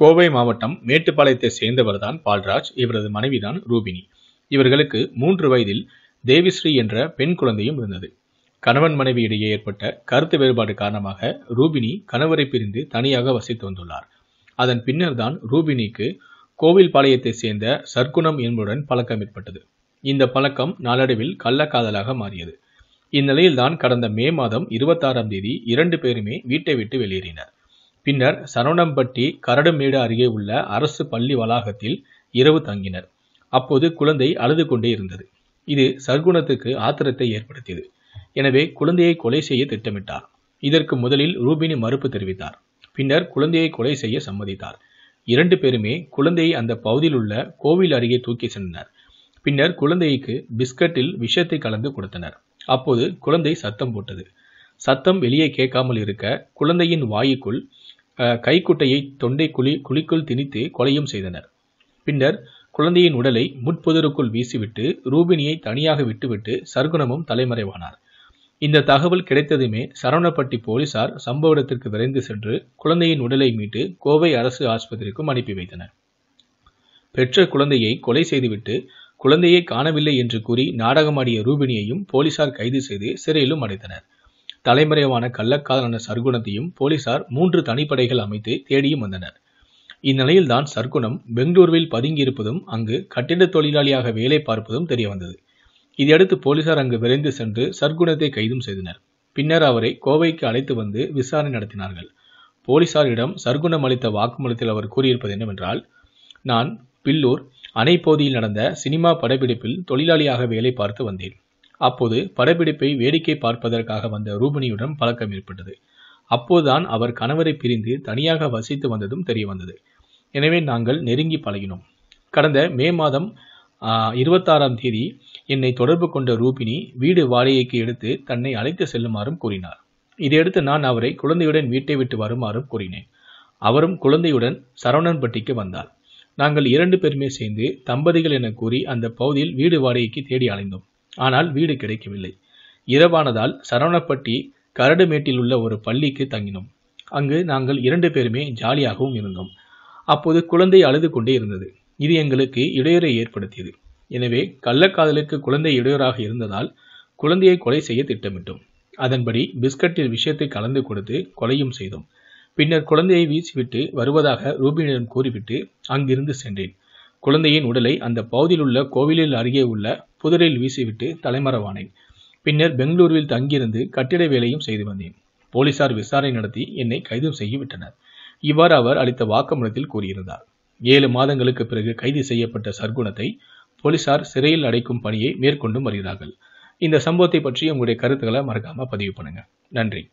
கோவை மாவட்டம் மேட்டுப்பாளையத்தை சேர்ந்தவர்தான் பால்ராஜ் இவரது மனைவிதான் ரூபினி இவர்களுக்கு மூன்று வயதில் தேவிஸ்ரீ என்ற பெண் குழந்தையும் இருந்தது கணவன் மனைவியிடையே ஏற்பட்ட கருத்து வேறுபாடு காரணமாக ரூபினி கணவரை பிரிந்து தனியாக வசித்து வந்துள்ளார் அதன் பின்னர் தான் ரூபினிக்கு கோவில் பாளையத்தை சேர்ந்த சர்க்குணம் என்பதுடன் பழக்கம் ஏற்பட்டது இந்த பழக்கம் நாளடைவில் கள்ளக்காதலாக மாறியது இந்நிலையில்தான் கடந்த மே மாதம் இருபத்தாறாம் தேதி இரண்டு பேருமே வீட்டை விட்டு வெளியேறினர் பின்னர் சரவணம்பட்டி கரடுமேடு அருகே உள்ள அரசு பள்ளி வளாகத்தில் இரவு தங்கினர் அப்போது குழந்தை அழுது கொண்டே இருந்தது இது சர்க்குணத்துக்கு ஆத்திரத்தை ஏற்படுத்தியது எனவே குழந்தையை கொலை செய்ய திட்டமிட்டார் இதற்கு முதலில் ரூபினி மறுப்பு தெரிவித்தார் பின்னர் குழந்தையை கொலை செய்ய சம்மதித்தார் இரண்டு பேருமே குழந்தையை அந்த பகுதியில் உள்ள கோவில் அருகே தூக்கி சென்றனர் பின்னர் குழந்தைக்கு பிஸ்கட்டில் விஷத்தை கலந்து கொடுத்தனர் அப்போது குழந்தை சத்தம் போட்டது சத்தம் வெளியே கேட்காமல் இருக்க குழந்தையின் வாயுக்குள் கைக்குட்டையை தொண்டை குழி குழிக்குள் திணித்து கொலையும் செய்தனர் பின்னர் குழந்தையின் உடலை முட்புதருக்குள் வீசிவிட்டு ரூபினியை தனியாக விட்டுவிட்டு சர்க்குணமும் தலைமறைவானார் இந்த தகவல் கிடைத்ததுமே சரவணப்பட்டி போலீசார் சம்பவ இடத்திற்கு விரைந்து சென்று குழந்தையின் உடலை மீட்டு கோவை அரசு ஆஸ்பத்திரிக்கும் அனுப்பி வைத்தனர் பெற்ற குழந்தையை கொலை செய்துவிட்டு குழந்தையை காணவில்லை என்று கூறி நாடகமாடிய ரூபினியையும் போலீசார் கைது செய்து சிறையிலும் அடைத்தனர் தலைமறைவான கள்ளக்காதலான சர்க்குணத்தையும் போலீசார் மூன்று தனிப்படைகள் அமைத்து தேடியும் வந்தனர் இந்நிலையில்தான் சர்க்குணம் பெங்களூருவில் பதுங்கியிருப்பதும் அங்கு கட்டிட தொழிலாளியாக வேலை பார்ப்பதும் தெரியவந்தது இதையடுத்து போலீசார் அங்கு விரைந்து சென்று சர்க்குணத்தை கைதும் செய்தனர் பின்னர் அவரை கோவைக்கு அழைத்து வந்து விசாரணை நடத்தினார்கள் போலீசாரிடம் சர்க்குணம் அளித்த வாக்குமூலத்தில் அவர் கூறியிருப்பது என்னவென்றால் நான் பில்லூர் அணைப்போதியில் நடந்த சினிமா படப்பிடிப்பில் தொழிலாளியாக வேலை பார்த்து வந்தேன் அப்போது படப்பிடிப்பை வேடிக்கை பார்ப்பதற்காக வந்த ரூபினியுடன் பழக்கம் ஏற்பட்டது அப்போதுதான் அவர் கணவரை பிரிந்து தனியாக வசித்து வந்ததும் தெரிய வந்தது எனவே நாங்கள் நெருங்கி பழகினோம் கடந்த மே மாதம் இருபத்தாறாம் தேதி என்னை தொடர்பு கொண்ட ரூபினி வீடு வாடகைக்கு எடுத்து தன்னை அழைத்து செல்லுமாறும் கூறினார் இதையடுத்து நான் அவரை குழந்தையுடன் வீட்டை விட்டு வருமாறும் கூறினேன் அவரும் குழந்தையுடன் சரவணன்பட்டிக்கு வந்தார் நாங்கள் இரண்டு பேருமே சேர்ந்து தம்பதிகள் என கூறி அந்த பகுதியில் வீடு வாடகைக்கு தேடி அலைந்தோம் ஆனால் வீடு கிடைக்கவில்லை இரவானதால் சரவணப்பட்டி கரடுமேட்டில் உள்ள ஒரு பள்ளிக்கு தங்கினோம் அங்கு நாங்கள் இரண்டு பேருமே ஜாலியாகவும் இருந்தோம் அப்போது குழந்தை அழுது கொண்டே இருந்தது இது எங்களுக்கு இடையூறை ஏற்படுத்தியது எனவே கள்ளக்காதலுக்கு குழந்தை இடையூறாக இருந்ததால் குழந்தையை கொலை செய்ய திட்டமிட்டோம் அதன்படி பிஸ்கட்டில் விஷயத்தை கலந்து கொடுத்து கொலையும் செய்தோம் பின்னர் குழந்தையை வீசிவிட்டு வருவதாக ரூபினிடம் கூறிவிட்டு அங்கிருந்து சென்றேன் குழந்தையின் உடலை அந்த பகுதியில் உள்ள கோவிலில் அருகே உள்ள புதரில் வீசிவிட்டு தலைமறைவானேன் பின்னர் பெங்களூருவில் தங்கியிருந்து கட்டிட வேலையும் செய்து வந்தேன் போலீசார் விசாரணை நடத்தி என்னை கைது செய்துவிட்டனர் இவ்வாறு அவர் அளித்த வாக்குமூலத்தில் கூறியிருந்தார் ஏழு மாதங்களுக்கு பிறகு கைது செய்யப்பட்ட சர்க்குணத்தை போலீசார் சிறையில் அடைக்கும் பணியை மேற்கொண்டும் வருகிறார்கள் இந்த சம்பவத்தை பற்றி உங்களுடைய கருத்துக்களை மறக்காம பதிவு பண்ணுங்க நன்றி